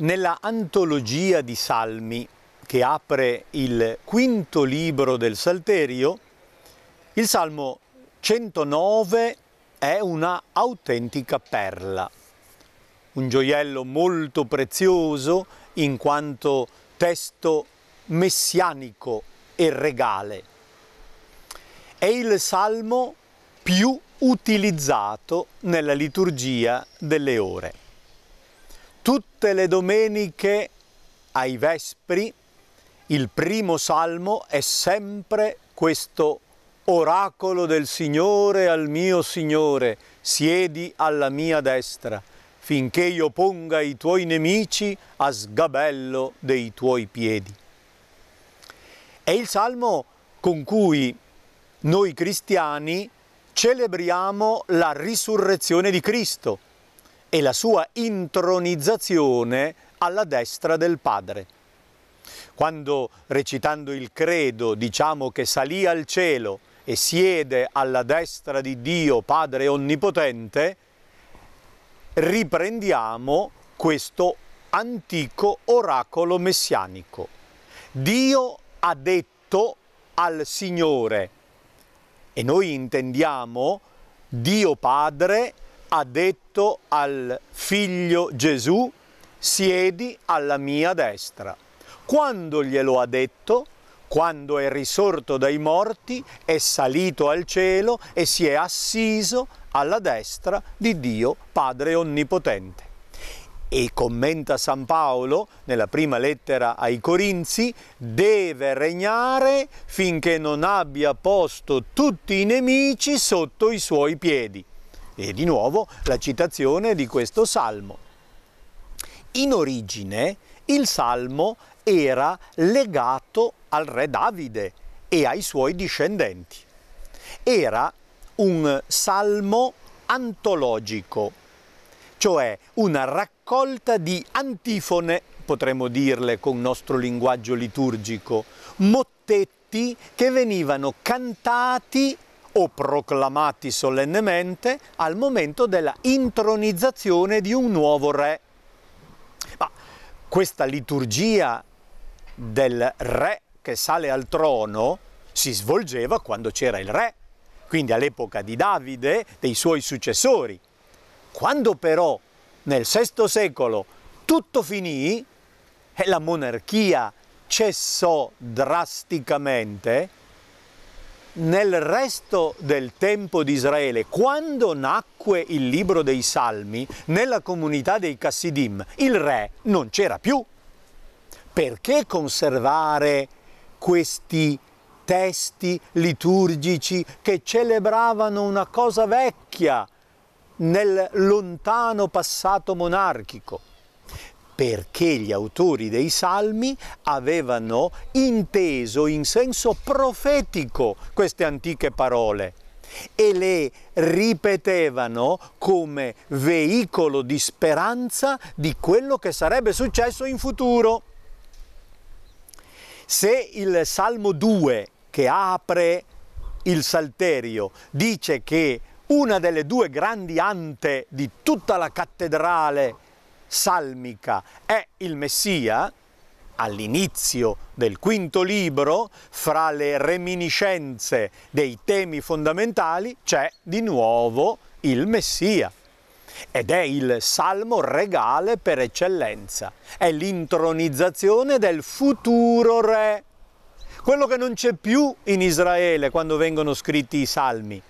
Nella antologia di Salmi, che apre il quinto libro del Salterio, il Salmo 109 è una autentica perla, un gioiello molto prezioso in quanto testo messianico e regale. È il Salmo più utilizzato nella liturgia delle ore. Tutte le domeniche ai Vespri il primo salmo è sempre questo oracolo del Signore al mio Signore, siedi alla mia destra, finché io ponga i tuoi nemici a sgabello dei tuoi piedi. È il salmo con cui noi cristiani celebriamo la risurrezione di Cristo, e la sua intronizzazione alla destra del Padre. Quando recitando il credo diciamo che salì al cielo e siede alla destra di Dio Padre Onnipotente, riprendiamo questo antico oracolo messianico. Dio ha detto al Signore e noi intendiamo Dio Padre ha detto al figlio Gesù, siedi alla mia destra. Quando glielo ha detto? Quando è risorto dai morti, è salito al cielo e si è assiso alla destra di Dio Padre Onnipotente. E commenta San Paolo nella prima lettera ai Corinzi, deve regnare finché non abbia posto tutti i nemici sotto i suoi piedi. E di nuovo la citazione di questo salmo. In origine il salmo era legato al re Davide e ai suoi discendenti. Era un salmo antologico, cioè una raccolta di antifone, potremmo dirle con nostro linguaggio liturgico, mottetti che venivano cantati o proclamati solennemente al momento della intronizzazione di un nuovo re. Ma questa liturgia del re che sale al trono si svolgeva quando c'era il re, quindi all'epoca di Davide, dei suoi successori. Quando però nel VI secolo tutto finì e la monarchia cessò drasticamente, nel resto del tempo di Israele, quando nacque il libro dei Salmi, nella comunità dei Cassidim, il re non c'era più. Perché conservare questi testi liturgici che celebravano una cosa vecchia nel lontano passato monarchico? perché gli autori dei salmi avevano inteso in senso profetico queste antiche parole e le ripetevano come veicolo di speranza di quello che sarebbe successo in futuro. Se il Salmo 2 che apre il Salterio dice che una delle due grandi ante di tutta la cattedrale salmica è il Messia, all'inizio del quinto libro, fra le reminiscenze dei temi fondamentali, c'è di nuovo il Messia. Ed è il salmo regale per eccellenza, è l'intronizzazione del futuro re, quello che non c'è più in Israele quando vengono scritti i salmi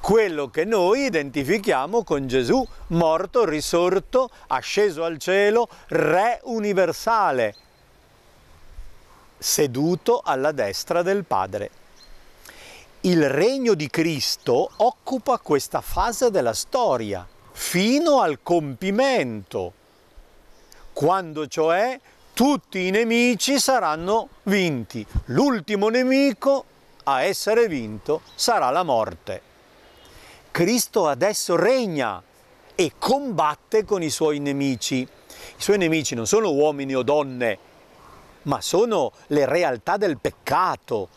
quello che noi identifichiamo con Gesù morto, risorto, asceso al cielo, Re universale, seduto alla destra del Padre. Il regno di Cristo occupa questa fase della storia fino al compimento, quando cioè tutti i nemici saranno vinti. L'ultimo nemico a essere vinto sarà la morte. Cristo adesso regna e combatte con i suoi nemici. I suoi nemici non sono uomini o donne, ma sono le realtà del peccato,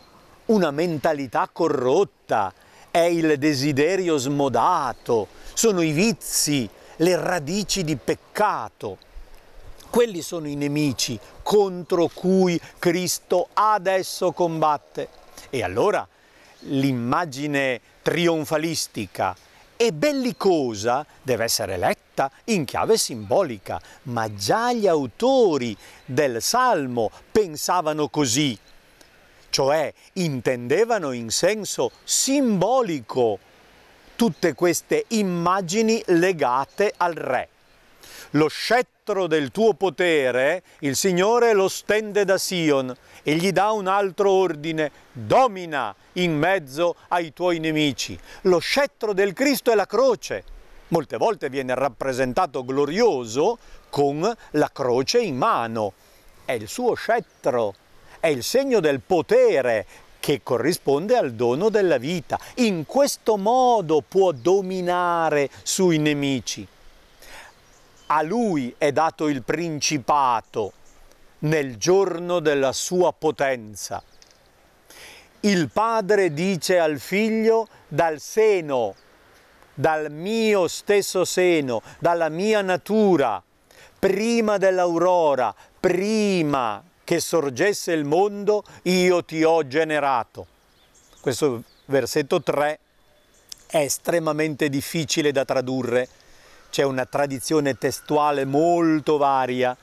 una mentalità corrotta, è il desiderio smodato, sono i vizi, le radici di peccato. Quelli sono i nemici contro cui Cristo adesso combatte. E allora l'immagine trionfalistica e bellicosa deve essere letta in chiave simbolica, ma già gli autori del Salmo pensavano così, cioè intendevano in senso simbolico tutte queste immagini legate al re. Lo scettro scettro del tuo potere il Signore lo stende da Sion e gli dà un altro ordine, domina in mezzo ai tuoi nemici. Lo scettro del Cristo è la croce. Molte volte viene rappresentato glorioso con la croce in mano. È il suo scettro, è il segno del potere che corrisponde al dono della vita. In questo modo può dominare sui nemici a lui è dato il principato nel giorno della sua potenza. Il padre dice al figlio dal seno, dal mio stesso seno, dalla mia natura, prima dell'aurora, prima che sorgesse il mondo, io ti ho generato. Questo versetto 3 è estremamente difficile da tradurre c'è una tradizione testuale molto varia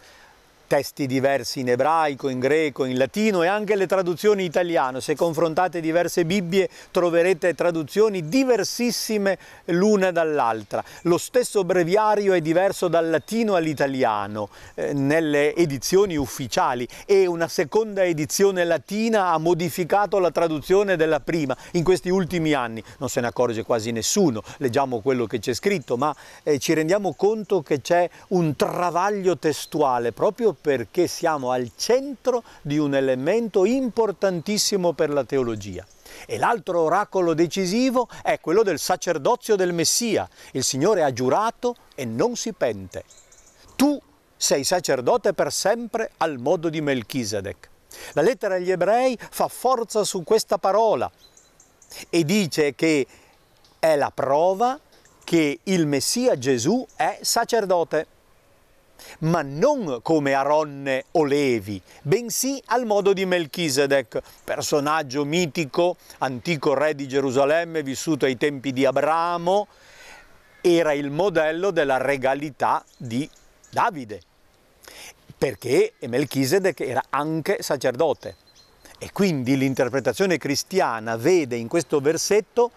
testi diversi in ebraico, in greco, in latino e anche le traduzioni italiano. Se confrontate diverse Bibbie troverete traduzioni diversissime l'una dall'altra. Lo stesso breviario è diverso dal latino all'italiano eh, nelle edizioni ufficiali e una seconda edizione latina ha modificato la traduzione della prima in questi ultimi anni. Non se ne accorge quasi nessuno, leggiamo quello che c'è scritto, ma eh, ci rendiamo conto che c'è un travaglio testuale proprio perché siamo al centro di un elemento importantissimo per la teologia. E l'altro oracolo decisivo è quello del sacerdozio del Messia. Il Signore ha giurato e non si pente. Tu sei sacerdote per sempre al modo di Melchisedec. La lettera agli ebrei fa forza su questa parola e dice che è la prova che il Messia Gesù è sacerdote ma non come Aronne o Levi, bensì al modo di Melchisedec, personaggio mitico, antico re di Gerusalemme, vissuto ai tempi di Abramo, era il modello della regalità di Davide, perché Melchisedec era anche sacerdote. E quindi l'interpretazione cristiana vede in questo versetto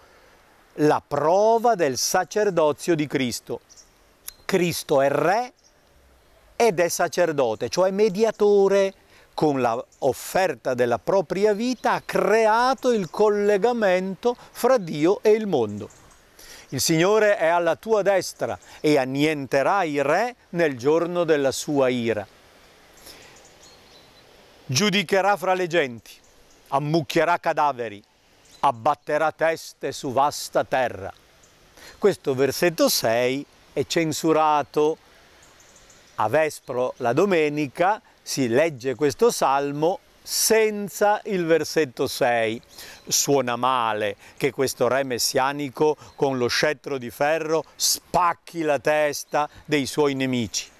la prova del sacerdozio di Cristo. Cristo è re ed è sacerdote, cioè mediatore con l'offerta della propria vita ha creato il collegamento fra Dio e il mondo. Il Signore è alla tua destra e annienterà i re nel giorno della sua ira. Giudicherà fra le genti, ammucchierà cadaveri, abbatterà teste su vasta terra. Questo versetto 6 è censurato a Vespro la domenica si legge questo salmo senza il versetto 6. Suona male che questo re messianico con lo scettro di ferro spacchi la testa dei suoi nemici.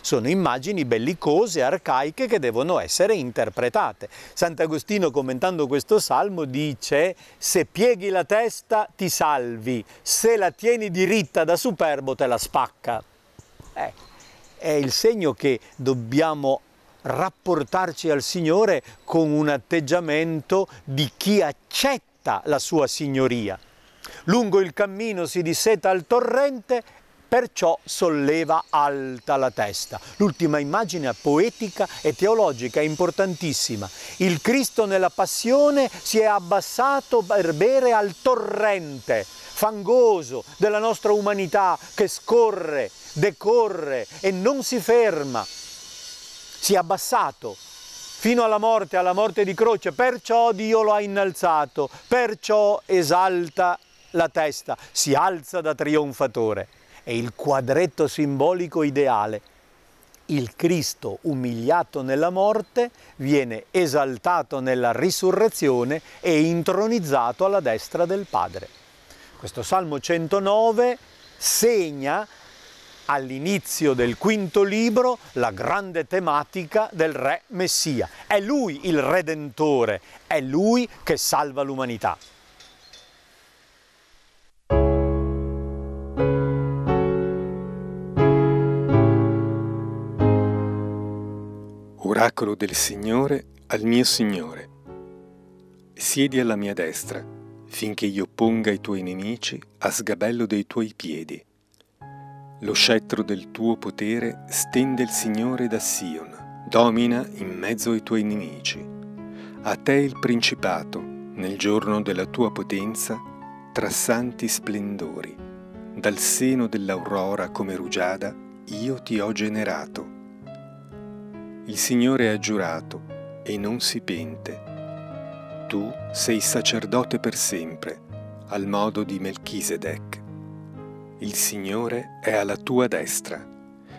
Sono immagini bellicose, arcaiche che devono essere interpretate. Sant'Agostino commentando questo salmo dice se pieghi la testa ti salvi, se la tieni diritta da superbo te la spacca. Eh, è il segno che dobbiamo rapportarci al Signore con un atteggiamento di chi accetta la sua signoria. Lungo il cammino si disseta il torrente, perciò solleva alta la testa. L'ultima immagine poetica e teologica è importantissima. Il Cristo nella passione si è abbassato per bere al torrente fangoso della nostra umanità che scorre decorre e non si ferma, si è abbassato fino alla morte, alla morte di croce, perciò Dio lo ha innalzato, perciò esalta la testa, si alza da trionfatore. È il quadretto simbolico ideale. Il Cristo umiliato nella morte viene esaltato nella risurrezione e intronizzato alla destra del Padre. Questo Salmo 109 segna all'inizio del quinto libro la grande tematica del re Messia. È lui il Redentore, è lui che salva l'umanità. Oracolo del Signore al mio Signore. Siedi alla mia destra, finché io ponga i tuoi nemici a sgabello dei tuoi piedi. Lo scettro del tuo potere stende il Signore da Sion, domina in mezzo ai tuoi nemici. A te il principato, nel giorno della tua potenza, tra santi splendori. Dal seno dell'aurora come rugiada, io ti ho generato. Il Signore ha giurato e non si pente. Tu sei sacerdote per sempre, al modo di Melchisedec. Il Signore è alla tua destra.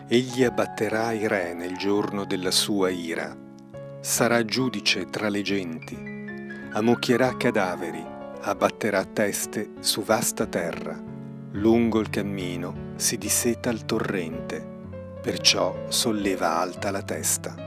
Egli abbatterà i re nel giorno della sua ira. Sarà giudice tra le genti. Ammucchierà cadaveri, abbatterà teste su vasta terra. Lungo il cammino si disseta il torrente, perciò solleva alta la testa.